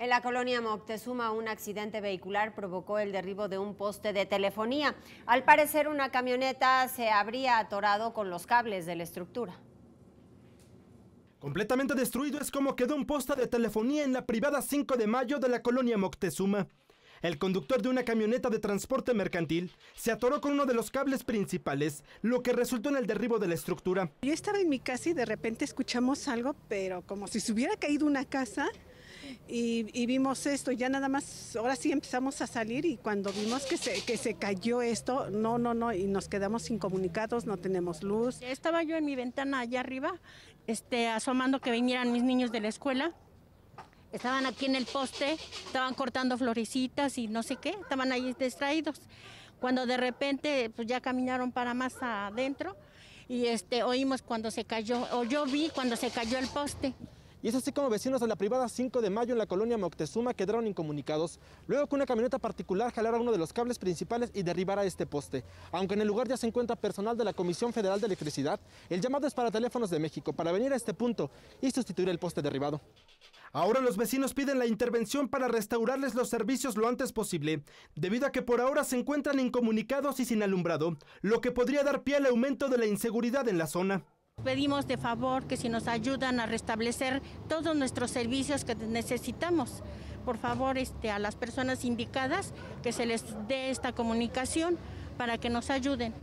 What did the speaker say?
En la colonia Moctezuma, un accidente vehicular provocó el derribo de un poste de telefonía. Al parecer, una camioneta se habría atorado con los cables de la estructura. Completamente destruido es como quedó un poste de telefonía en la privada 5 de mayo de la colonia Moctezuma. El conductor de una camioneta de transporte mercantil se atoró con uno de los cables principales, lo que resultó en el derribo de la estructura. Yo estaba en mi casa y de repente escuchamos algo, pero como si se hubiera caído una casa y, vimos esto, ya nada más, ahora sí empezamos a salir y cuando vimos que se, que se cayó esto, no, no, no, y nos quedamos incomunicados, no tenemos luz. Estaba yo en mi ventana allá arriba, este, asomando que vinieran mis niños de la escuela, estaban aquí en el poste, estaban cortando florecitas y no sé qué, estaban ahí distraídos. Cuando de repente pues ya caminaron para más adentro y este oímos cuando se cayó, o yo vi cuando se cayó el poste. Y es así como vecinos de la privada 5 de mayo en la colonia Moctezuma quedaron incomunicados, luego que una camioneta particular jalara uno de los cables principales y derribara este poste. Aunque en el lugar ya se encuentra personal de la Comisión Federal de Electricidad, el llamado es para teléfonos de México para venir a este punto y sustituir el poste derribado. Ahora los vecinos piden la intervención para restaurarles los servicios lo antes posible, debido a que por ahora se encuentran incomunicados y sin alumbrado, lo que podría dar pie al aumento de la inseguridad en la zona. Pedimos de favor que si nos ayudan a restablecer todos nuestros servicios que necesitamos, por favor este, a las personas indicadas que se les dé esta comunicación para que nos ayuden.